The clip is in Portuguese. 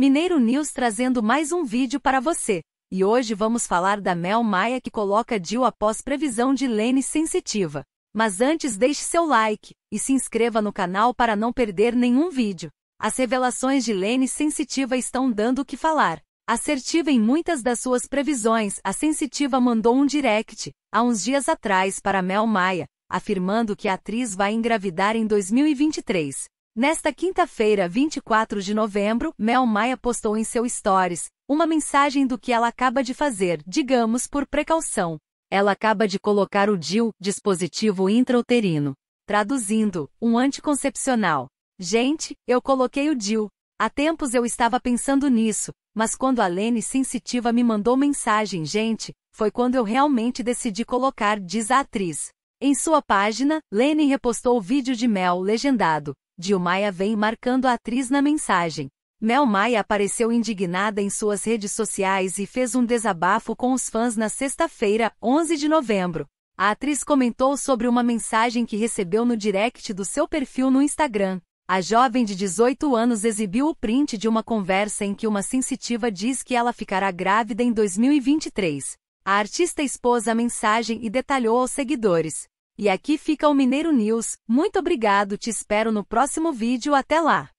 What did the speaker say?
Mineiro News trazendo mais um vídeo para você. E hoje vamos falar da Mel Maia que coloca Dil após previsão de Lene sensitiva. Mas antes deixe seu like e se inscreva no canal para não perder nenhum vídeo. As revelações de Lene sensitiva estão dando o que falar. Assertiva em muitas das suas previsões, a sensitiva mandou um direct, há uns dias atrás, para Mel Maia, afirmando que a atriz vai engravidar em 2023. Nesta quinta-feira, 24 de novembro, Mel Maia postou em seu Stories uma mensagem do que ela acaba de fazer, digamos por precaução. Ela acaba de colocar o DIL, dispositivo intrauterino. Traduzindo, um anticoncepcional. Gente, eu coloquei o DIL. Há tempos eu estava pensando nisso, mas quando a Lene Sensitiva me mandou mensagem, gente, foi quando eu realmente decidi colocar, diz a atriz. Em sua página, Lene repostou o vídeo de Mel legendado, Dilmaia vem marcando a atriz na mensagem. Mel Maia apareceu indignada em suas redes sociais e fez um desabafo com os fãs na sexta-feira, 11 de novembro. A atriz comentou sobre uma mensagem que recebeu no direct do seu perfil no Instagram. A jovem de 18 anos exibiu o print de uma conversa em que uma sensitiva diz que ela ficará grávida em 2023. A artista expôs a mensagem e detalhou aos seguidores: e aqui fica o Mineiro News, muito obrigado te espero no próximo vídeo até lá!